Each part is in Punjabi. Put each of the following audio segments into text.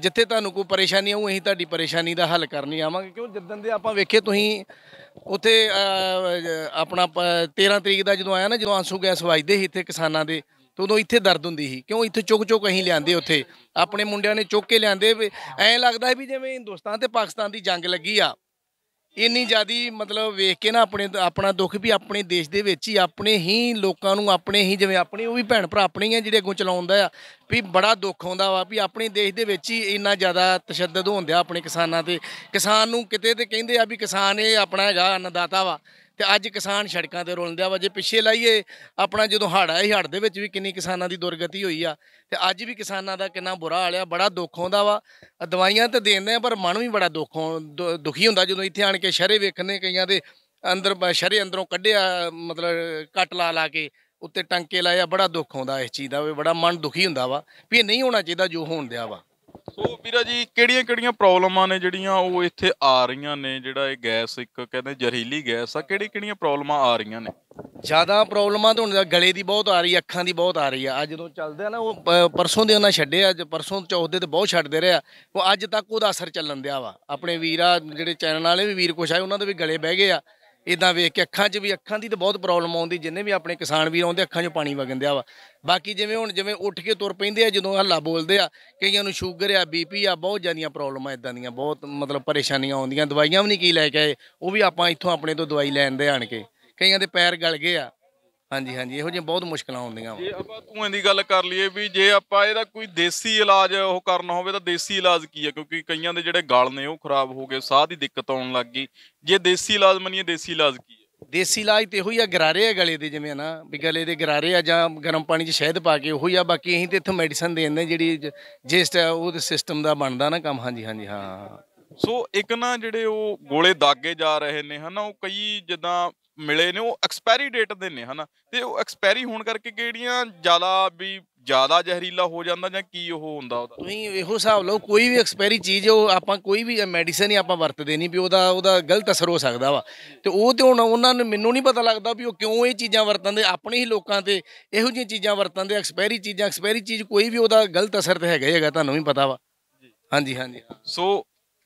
ਜਿੱਥੇ ਤੁਹਾਨੂੰ ਕੋਈ ਪਰੇਸ਼ਾਨੀ ਆਉ ਅਸੀਂ ਤੁਹਾਡੀ ਪਰੇਸ਼ਾਨੀ ਦਾ ਹੱਲ ਕਰਨੀ ਆਵਾਂਗੇ ਕਿਉਂ ਜਿੱਦਣ ਦੇ ਆਪਾਂ ਵੇਖੇ ਤੁਸੀਂ ਉੱਥੇ ਆਪਣਾ 13 ਤਰੀਕ ਦਾ ਜਦੋਂ ਆਇਆ ਨਾ ਜਦੋਂ ਆਂਸੂ ਗੈਸ ਵਜਦੇ ਸੀ ਇੱਥੇ ਕਿਸਾਨਾਂ ਦੇ ਉਦੋਂ ਇੱਥੇ ਦਰਦ ਹੁੰਦੀ ਸੀ ਕਿਉਂ ਇੱਥੇ ਚੁੱਕ ਚੁੱਕ ਅਸੀਂ ਲਿਆਂਦੇ ਉੱਥੇ ਆਪਣੇ ਮੁੰਡਿਆਂ ਨੇ ਚੁੱਕ ਕੇ ਲਿਆਂਦੇ ਐਂ ਲੱਗਦਾ ਵੀ ਜਿਵੇਂ ਹਿੰਦੁਸਤਾਨ ਤੇ ਪਾਕਿਸਤਾਨ ਦੀ ਜੰਗ ਲੱਗੀ ਆ ਇੰਨੀ ਜਿਆਦੀ ਮਤਲਬ ਵੇਖ ਕੇ ਨਾ ਆਪਣੇ ਆਪਣਾ ਦੁੱਖ ਵੀ ਆਪਣੇ ਦੇਸ਼ ਦੇ ਵਿੱਚ ਹੀ ਆਪਣੇ ਹੀ ਲੋਕਾਂ ਨੂੰ ਆਪਣੇ ਹੀ ਜਿਵੇਂ ਆਪਣੇ ਉਹ ਵੀ ਭੈਣ ਭਰਾ ਆਪਣੇ ਹੀ ਆ ਜਿਹੜੇ ਅੱਗੋਂ ਚਲਾਉਂਦਾ ਆ ਵੀ ਬੜਾ ਦੁੱਖ ਆਉਂਦਾ ਵਾ ਵੀ ਆਪਣੇ ਦੇਸ਼ ਦੇ ਵਿੱਚ ਹੀ ਇੰਨਾ ਜ਼ਿਆਦਾ ਤਸ਼ੱਦਦ ਹੋਣ ਦਿਆ ਆਪਣੇ ਕਿਸਾਨਾਂ ਤੇ ਕਿਸਾਨ ਨੂੰ ਕਿਤੇ ਤੇ ਕਹਿੰਦੇ ਆ ਵੀ ਕਿਸਾਨ ਇਹ ਆਪਣਾ ਹੈਗਾ ਅੰਨਦਾਤਾ ਵਾ ਤੇ ਅੱਜ ਕਿਸਾਨ ਸੜਕਾਂ ਤੇ ਰੋਲਦਿਆ ਵਾ ਜੇ ਪਿੱਛੇ ਲਾਈਏ ਆਪਣਾ ਜਦੋਂ ਹਾੜਾ ਹੀ ਹੜ ਦੇ ਵਿੱਚ ਵੀ ਕਿੰਨੀ ਕਿਸਾਨਾਂ ਦੀ ਦੁਰਗਤੀ ਹੋਈ ਆ ਤੇ ਅੱਜ ਵੀ ਕਿਸਾਨਾਂ ਦਾ ਕਿੰਨਾ ਬੁਰਾ ਹਾਲ ਆ ਬੜਾ ਦੁੱਖ ਆਉਂਦਾ ਵਾ ਦਵਾਈਆਂ ਤੇ ਦੇਂਦੇ ਆ ਪਰ ਮਨ ਵੀ ਬੜਾ ਦੁੱਖ ਦੁਖੀ ਹੁੰਦਾ ਜਦੋਂ ਇੱਥੇ ਆਣ ਕੇ ਸ਼ਰੇ ਵੇਖਨੇ ਕਈਆਂ ਦੇ ਅੰਦਰ ਸ਼ਰੇ ਅੰਦਰੋਂ ਕੱਢਿਆ ਮਤਲਬ ਕੱਟ ਲਾ ਲਾ ਕੇ ਉੱਤੇ ਟੰਕੇ ਲਾਇਆ ਬੜਾ ਦੁੱਖ ਆਉਂਦਾ ਇਸ ਚੀਜ਼ ਦਾ ਵੀ ਬੜਾ ਮਨ ਦੁਖੀ ਹੁੰਦਾ ਵਾ ਵੀ ਇਹ ਨਹੀਂ ਹੋਣਾ ਚਾਹੀਦਾ ਜੋ ਹੋਣ ਦਿਆ ਵਾ ਸੋ ਵੀਰਾ ਜੀ ਕਿਹੜੀਆਂ ਕਿਹੜੀਆਂ ਪ੍ਰੋਬਲਮਾਂ ਨੇ ਜਿਹੜੀਆਂ ਉਹ ਇੱਥੇ ਆ ਰਹੀਆਂ ਨੇ ਜਿਹੜਾ ਇਹ ਗੈਸ ਇੱਕ ਕਹਿੰਦੇ ਜ਼ਹਿਰੀਲੀ ਗੈਸ ਆ ਕਿਹੜੀ ਕਿਹੜੀਆਂ ਪ੍ਰੋਬਲਮਾਂ ਆ ਰਹੀਆਂ ਨੇ ਜ਼ਿਆਦਾ ਪ੍ਰੋਬਲਮਾਂ ਤਾਂ ਹੁਣ ਗਲੇ ਦੀ ਬਹੁਤ ਆ ਰਹੀ ਆ ਅੱਖਾਂ ਦੀ ਬਹੁਤ ਆ ਰਹੀ ਆ ਅੱਜ ਜਦੋਂ ਚੱਲਦੇ ਆ ਨਾ ਉਹ ਪਰਸੋਂ ਦੇ ਉਹਨਾਂ ਛੱਡੇ ਅੱਜ ਪਰਸੋਂ ਚੌਥ ਤੇ ਬਹੁਤ ਛੱਡਦੇ ਰਿਹਾ ਉਹ ਅੱਜ ਤੱਕ ਉਹਦਾ ਅਸਰ ਚੱਲਣ ਦਿਆ ਵਾ ਆਪਣੇ ਵੀਰਾ ਜਿਹੜੇ ਚੈਨਲ ਵਾਲੇ ਵੀ ਵੀਰ ਕੁਛ ਆਏ ਉਹਨਾਂ ਦੇ ਵੀ ਗਲੇ ਬਹਿ ਗਏ ਆ ਇਦਾਂ ਵੇਖ ਕੇ ਅੱਖਾਂ 'ਚ ਵੀ ਅੱਖਾਂ ਦੀ ਤਾਂ ਬਹੁਤ ਪ੍ਰੋਬਲਮ ਆਉਂਦੀ ਜਿੰਨੇ ਵੀ ਆਪਣੇ ਕਿਸਾਨ ਵੀਰ ਆਉਂਦੇ ਅੱਖਾਂ 'ਚੋਂ ਪਾਣੀ ਵਗਣ ਦਿਆ ਵਾ ਬਾਕੀ ਜਿਵੇਂ ਹੁਣ ਜਿਵੇਂ ਉੱਠ ਕੇ ਤੁਰ ਪੈਂਦੇ ਆ ਜਦੋਂ ਹੱਲਾ ਬੋਲਦੇ ਆ ਕਈਆਂ ਨੂੰ ਸ਼ੂਗਰ ਆ ਬੀਪੀ ਆ ਬਹੁਤ ਜ਼ਿਆਦੀਆਂ ਪ੍ਰੋਬਲਮਾਂ ਇਦਾਂ ਦੀਆਂ ਬਹੁਤ ਮਤਲਬ ਪਰੇਸ਼ਾਨੀਆਂ ਆਉਂਦੀਆਂ ਦਵਾਈਆਂ ਵੀ ਨਹੀਂ ਕੀ ਲੈ ਕੇ ਆਏ ਉਹ ਵੀ ਆਪਾਂ ਇੱਥੋਂ ਆਪਣੇ ਤੋਂ ਦਵਾਈ ਲੈਣ ਦੇ ਆਣ ਕੇ ਕਈਆਂ ਦੇ ਪੈਰ ਗਲ ਗਏ ਆ ਹਾਂਜੀ ਹਾਂਜੀ ਇਹੋ ਜਿਹੇ ਬਹੁਤ ਮੁਸ਼ਕਲਾਂ ਆਉਂਦੀਆਂ ਜੇ ਆਪਾਂ ਧੂਏ ਦੀ ਗੱਲ ਕਰ ਲਈਏ ਵੀ ਜੇ ਆਪਾਂ ਇਹਦਾ ਕੋਈ ਦੇਸੀ ਇਲਾਜ ਉਹ ਕਰਨਾ ਹੋਵੇ ਤਾਂ ਦੇਸੀ ਇਲਾਜ ਕੀ ਹੈ ਕਿਉਂਕਿ ਕਈਆਂ ਦੇ ਜਿਹੜੇ ਗਲ ਨੇ ਉਹ ਖਰਾਬ ਹੋ ਗਏ ਸਾਹ ਦੀ ਦਿੱਕਤ ਆਉਣ ਲੱਗ ਗਈ ਜੇ ਦੇਸੀ ਇਲਾਜ ਮੰਨੀਏ ਦੇਸੀ ਇਲਾਜ ਕੀ ਹੈ ਦੇਸੀ ਇਲਾਜ ਤੇ ਉਹੀ ਆ ਗਰਾਰੇ ਆ ਗਲੇ ਦੇ ਜਿਵੇਂ ਨਾ ਵੀ ਗਲੇ ਦੇ ਗਰਾਰੇ ਆ ਜਾਂ ਗਰਮ ਪਾਣੀ 'ਚ ਸ਼ਹਿਦ ਪਾ ਕੇ ਉਹੀ ਆ ਬਾਕੀ ਅਸੀਂ ਤੇ ਇੱਥੇ ਮੈਡੀਸਨ ਦੇ ਦਿੰਦੇ ਜਿਹੜੀ ਜਿਸ ਉਹ ਸਿਸਟਮ ਦਾ ਬਣਦਾ ਨਾ ਕੰਮ ਹਾਂਜੀ ਹਾਂਜੀ ਹਾਂ ਸੋ ਇੱਕ ਨਾ ਜਿਹੜੇ ਉਹ ਗੋਲੇ ਦਾਗੇ ਜਾ ਰਹੇ ਨੇ ਹਨਾ ਉਹ ਕਈ ਜਿੱਦਾਂ ਮਿਲੇ ਨੇ ਉਹ ਐਕਸਪਾਇਰੀ ਡੇਟ ਦੇ ਨੇ ਹਨਾ ਤੇ ਉਹ ਐਕਸਪਾਇਰੀ ਹੋਣ ਕਰਕੇ ਕਿਹੜੀਆਂ ਜ਼ਿਆਦਾ ਵੀ ਜ਼ਿਆਦਾ ਜ਼ਹਿਰੀਲਾ ਹੋ ਜਾਂਦਾ ਜਾਂ ਕੀ ਉਹ ਹੁੰਦਾ ਉਹਦਾ ਨਹੀਂ ਇਹੋ ਹਿਸਾਬ ਲਓ ਕੋਈ ਵੀ ਐਕਸਪਾਇਰੀ ਚੀਜ਼ ਉਹ ਆਪਾਂ ਕੋਈ ਵੀ ਮੈਡੀਸਨ ਹੀ ਆਪਾਂ ਵਰਤਦੇ ਨਹੀਂ ਵੀ ਉਹਦਾ ਉਹਦਾ ਗਲਤ ਅਸਰ ਹੋ ਸਕਦਾ ਵਾ ਤੇ ਉਹ ਤੇ ਹੁਣ ਉਹਨਾਂ ਨੂੰ ਮੈਨੂੰ ਨਹੀਂ ਪਤਾ ਲੱਗਦਾ ਵੀ ਉਹ ਕਿਉਂ ਇਹ ਚੀਜ਼ਾਂ ਵਰਤਦੇ ਆਪਣੇ ਹੀ ਲੋਕਾਂ ਤੇ ਇਹੋ ਜਿਹੀਆਂ ਚੀਜ਼ਾਂ ਵਰਤਦੇ ਐਕਸਪਾਇਰੀ ਚੀਜ਼ਾਂ ਐਕਸਪਾਇਰੀ ਚੀਜ਼ ਕੋਈ ਵੀ ਉਹਦਾ ਗਲਤ ਅਸਰ ਤੇ ਹੈਗਾ ਹੀ ਹੈਗਾ ਤੁਹਾਨੂੰ ਵੀ ਪਤਾ ਵਾ ਹਾਂਜੀ ਹਾਂਜੀ so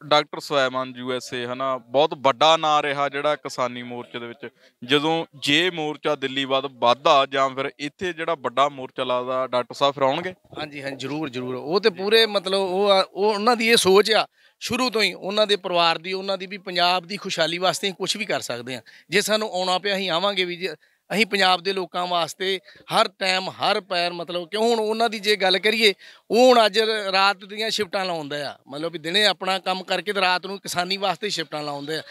doctor Swaiman U S A ਹਨਾ ਬਹੁਤ ਵੱਡਾ ਨਾਂ ਰਿਹਾ ਜਿਹੜਾ ਕਿਸਾਨੀ ਮੋਰਚੇ ਦੇ ਵਿੱਚ ਜਦੋਂ ਜੇ ਮੋਰਚਾ ਦਿੱਲੀ ਵੱਧ ਵਾਧਾ ਜਾਂ ਫਿਰ ਇੱਥੇ ਜਿਹੜਾ ਵੱਡਾ ਮੋਰਚਾ ਲਾਦਾ ਡਾਕਟਰ ਸਾਹਿਬ ਫਿਰ ਆਉਣਗੇ ਹਾਂਜੀ ਹਾਂ ਜਰੂਰ ਜਰੂਰ ਉਹ ਤੇ ਪੂਰੇ ਮਤਲਬ ਉਹ ਉਹ ਉਹਨਾਂ ਦੀ ਇਹ ਸੋਚ ਆ ਸ਼ੁਰੂ ਤੋਂ ਹੀ ਉਹਨਾਂ ਦੇ ਪਰਿਵਾਰ ਦੀ ਉਹਨਾਂ ਦੀ ਵੀ ਪੰਜਾਬ ਦੀ ਖੁਸ਼ਹਾਲੀ ਵਾਸਤੇ ਕੁਝ ਵੀ ਕਰ ਸਕਦੇ ਆ ਜੇ ਸਾਨੂੰ ਆਉਣਾ ਪਿਆ ਅਸੀਂ ਆਵਾਂਗੇ ਵੀ ਅਸੀਂ ਪੰਜਾਬ ਦੇ ਲੋਕਾਂ ਵਾਸਤੇ ਹਰ ਟਾਈਮ ਹਰ ਪੈਰ ਮਤਲਬ ਕਿ ਹੁਣ ਉਹਨਾਂ ਦੀ ਜੇ ਗੱਲ ਕਰੀਏ ਉਹ ਹੁਣ ਅੱਜ ਰਾਤ ਦੀਆਂ ਸ਼ਿਫਟਾਂ ਲਾਉਂਦੇ ਆ ਮਤਲਬ ਵੀ ਦਿਨੇ ਆਪਣਾ ਕੰਮ ਕਰਕੇ ਤੇ ਰਾਤ ਨੂੰ ਕਿਸਾਨੀ ਵਾਸਤੇ ਸ਼ਿਫਟਾਂ ਲਾਉਂਦੇ ਆ